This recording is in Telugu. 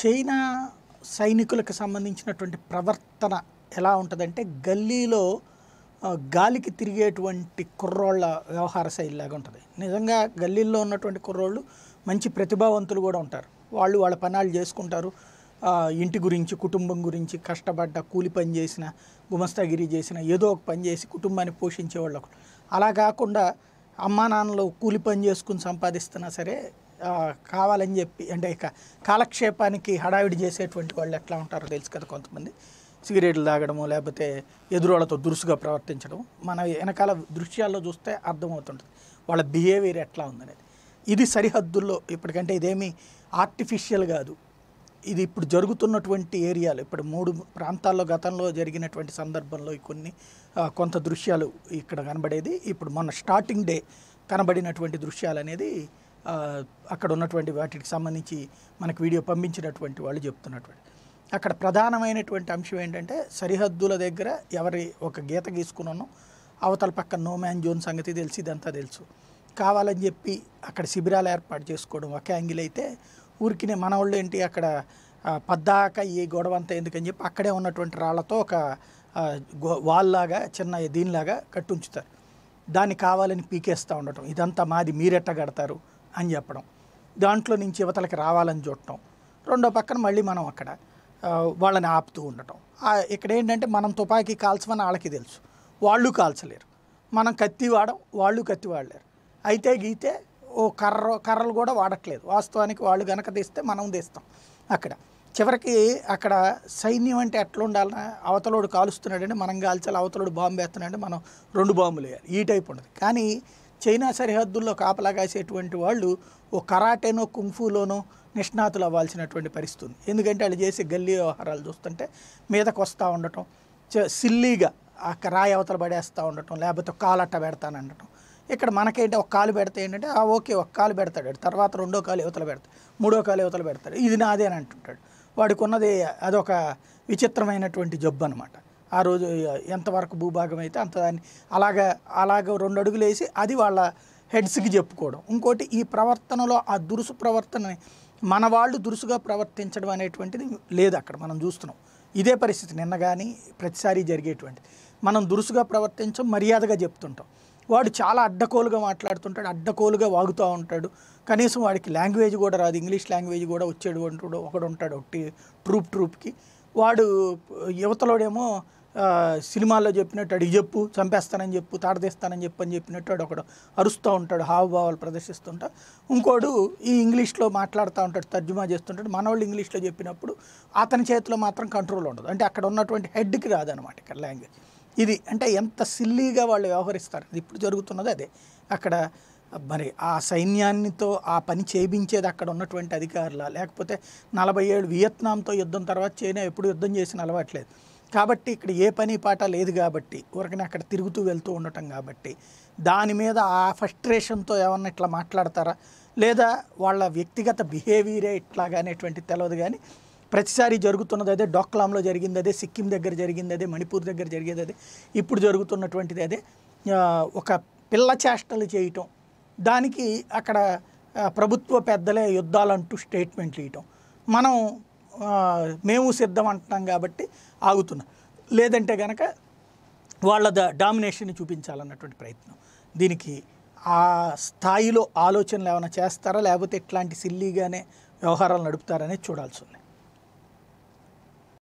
చైనా సైనికులకు సంబంధించినటువంటి ప్రవర్తన ఎలా ఉంటుందంటే గల్లీలో గాలికి తిరిగేటువంటి కుర్రోళ్ళ వ్యవహార శైలిలాగా ఉంటుంది నిజంగా గల్లీల్లో ఉన్నటువంటి కుర్రోళ్ళు మంచి ప్రతిభావంతులు కూడా ఉంటారు వాళ్ళు వాళ్ళ పనాలు చేసుకుంటారు ఇంటి గురించి కుటుంబం గురించి కష్టపడ్డ కూలి పని చేసిన గుమస్తాగిరి చేసిన ఏదో ఒక పని చేసి కుటుంబాన్ని పోషించే వాళ్ళు అలా కాకుండా అమ్మా నాన్నలు కూలి పని చేసుకుని సంపాదిస్తున్నా సరే కావాలని చెప్పి అంటే కాలక్షేపానికి హడావిడి చేసేటువంటి వాళ్ళు ఎట్లా ఉంటారో తెలుసు కదా కొంతమంది సిగరెట్లు తాగడము లేకపోతే ఎదురోళ్ళతో దురుసుగా ప్రవర్తించడం మన వెనకాల దృశ్యాల్లో చూస్తే అర్థమవుతుంటుంది వాళ్ళ బిహేవియర్ ఎట్లా ఉందనేది ఇది సరిహద్దుల్లో ఇప్పటికంటే ఇదేమీ ఆర్టిఫిషియల్ కాదు ఇది ఇప్పుడు జరుగుతున్నటువంటి ఏరియాలు ఇప్పుడు మూడు ప్రాంతాల్లో గతంలో జరిగినటువంటి సందర్భంలో కొన్ని కొంత దృశ్యాలు ఇక్కడ కనబడేది ఇప్పుడు మొన్న స్టార్టింగ్ డే కనబడినటువంటి దృశ్యాలు అనేది అక్కడ ఉన్నటువంటి వాటికి సంబంధించి మనకు వీడియో పంపించినటువంటి వాళ్ళు చెప్తున్నటువంటి అక్కడ ప్రధానమైనటువంటి అంశం ఏంటంటే సరిహద్దుల దగ్గర ఎవరి ఒక గీత గీసుకున్నానో అవతల పక్క నో మ్యాన్ జోన్ సంగతి తెలిసి ఇదంతా తెలుసు కావాలని చెప్పి అక్కడ శిబిరాలు ఏర్పాటు చేసుకోవడం ఒక యాంగిల్ అయితే ఊరికినే మన వాళ్ళు ఏంటి అక్కడ పద్దాక ఈ గొడవ అంతా ఎందుకని చెప్పి అక్కడే ఉన్నటువంటి రాళ్లతో ఒక వాల్లాగా చిన్న దీనిలాగా కట్టుంచుతారు దాన్ని కావాలని పీకేస్తూ ఉండటం ఇదంతా మాది మీరెట్ట కడతారు అని చెప్పడం దాంట్లో నుంచి ఇవతలకి రావాలని చూడటం రెండో పక్కన మళ్ళీ మనం అక్కడ వాళ్ళని ఆపుతూ ఉండటం ఇక్కడ ఏంటంటే మనం తుపాకీ కాల్చమని వాళ్ళకి తెలుసు వాళ్ళు కాల్చలేరు మనం కత్తి వాడం వాళ్ళు కత్తి వాడలేరు అయితే గీతే ఓ కర్ర కర్రలు కూడా వాడట్లేదు వాస్తవానికి వాళ్ళు గనక తీస్తే మనం తీస్తాం అక్కడ చివరికి అక్కడ సైన్యం అంటే ఎట్లా ఉండాలని అవతలోడు కాలుస్తున్నాడంటే మనం కాల్చాలి అవతలోడు బాంబు వేస్తున్నాడంటే మనం రెండు బాంబులు వేయాలి ఈ టైప్ ఉండదు కానీ చైనా సరిహద్దుల్లో కాపలా కాసేటువంటి వాళ్ళు ఓ కరాటేనో కుంఫూలోనో నిష్ణాతులు అవ్వాల్సినటువంటి పరిస్థితి ఉంది ఎందుకంటే వాళ్ళు చేసే గల్లీ వ్యవహారాలు చూస్తుంటే మీదకు వస్తూ ఉండటం సిల్లీగా ఆ రాయి అవతల పడేస్తూ ఉండటం లేకపోతే కాలట్ట పెడతానండటం ఇక్కడ మనకేంటి ఒక కాలు పెడితే ఏంటంటే ఆ ఓకే ఒక కాలు పెడతాడు తర్వాత రెండో కాలు యువతలు పెడతాడు మూడో కాలు యువతలు పెడతాడు ఇది నాదే అని అంటుంటాడు వాడికి ఉన్నది అదొక విచిత్రమైనటువంటి జబ్బు అనమాట ఆ రోజు ఎంతవరకు భూభాగం అయితే అంత దాన్ని అలాగా అలాగ రెండు అడుగులు వేసి అది వాళ్ళ హెడ్స్కి చెప్పుకోవడం ఇంకోటి ఈ ప్రవర్తనలో ఆ దురుసు ప్రవర్తనని మన వాళ్ళు దురుసుగా ప్రవర్తించడం అనేటువంటిది లేదు అక్కడ మనం చూస్తున్నాం ఇదే పరిస్థితి నిన్న కానీ ప్రతిసారి జరిగేటువంటిది మనం దురుసుగా ప్రవర్తించం మర్యాదగా చెప్తుంటాం వాడు చాలా అడ్డకోలుగా మాట్లాడుతుంటాడు అడ్డకోలుగా వాగుతూ ఉంటాడు కనీసం వాడికి లాంగ్వేజ్ కూడా రాదు ఇంగ్లీష్ లాంగ్వేజ్ కూడా వచ్చేడు ఒకడు ఉంటాడు ఒకటి ట్రూప్ ట్రూప్కి వాడు యువతలోడేమో సినిమాల్లో చెప్పినట్టు అడిగి చెప్పు చంపేస్తానని చెప్పు తాడదీస్తానని చెప్పు అని చెప్పినట్టు వాడు ఒకడు అరుస్తూ ఉంటాడు హావభావాలు ప్రదర్శిస్తుంటా ఇంకోడు ఈ ఇంగ్లీష్లో మాట్లాడుతూ ఉంటాడు తర్జుమా చేస్తుంటాడు మనవాళ్ళు ఇంగ్లీష్లో చెప్పినప్పుడు అతని చేతిలో మాత్రం కంట్రోల్ ఉండదు అంటే అక్కడ ఉన్నటువంటి హెడ్కి రాదనమాట ఇక్కడ లాంగ్వేజ్ ఇది అంటే ఎంత సిల్లీగా వాళ్ళు వ్యవహరిస్తారు ఇప్పుడు జరుగుతున్నది అదే అక్కడ మరి ఆ సైన్యాన్నితో ఆ పని చేయించేది అక్కడ ఉన్నటువంటి అధికారుల లేకపోతే నలభై ఏడు వియత్నాంతో యుద్ధం తర్వాత చైనా ఎప్పుడు యుద్ధం చేసిన అలవాట్లేదు కాబట్టి ఇక్కడ ఏ పని పాట లేదు కాబట్టి ఊరికనే అక్కడ తిరుగుతూ వెళ్తూ ఉండటం కాబట్టి దాని మీద ఆ ఫస్ట్రేషన్తో ఏమన్నా ఇట్లా మాట్లాడతారా లేదా వాళ్ళ వ్యక్తిగత బిహేవియరే ఇట్లాగా అనేటువంటి తెలియదు కానీ ప్రతిసారి జరుగుతున్నది అదే డోక్లాంలో జరిగింది అదే సిక్కిం దగ్గర జరిగింది అదే మణిపూర్ దగ్గర జరిగేది అదే ఇప్పుడు జరుగుతున్నటువంటిది అదే ఒక పిల్ల చేష్టలు చేయటం దానికి అక్కడ ప్రభుత్వ పెద్దలే యుద్ధాలంటూ స్టేట్మెంట్లు ఇవ్వటం మనం మేము సిద్ధం అంటున్నాం కాబట్టి ఆగుతున్నాం లేదంటే కనుక వాళ్ళ ద డామినేషన్ని చూపించాలన్నటువంటి ప్రయత్నం దీనికి ఆ స్థాయిలో ఆలోచనలు ఏమైనా చేస్తారా లేకపోతే ఇట్లాంటి సిల్లీగానే వ్యవహారాలు నడుపుతారనేది చూడాల్సి ఉంది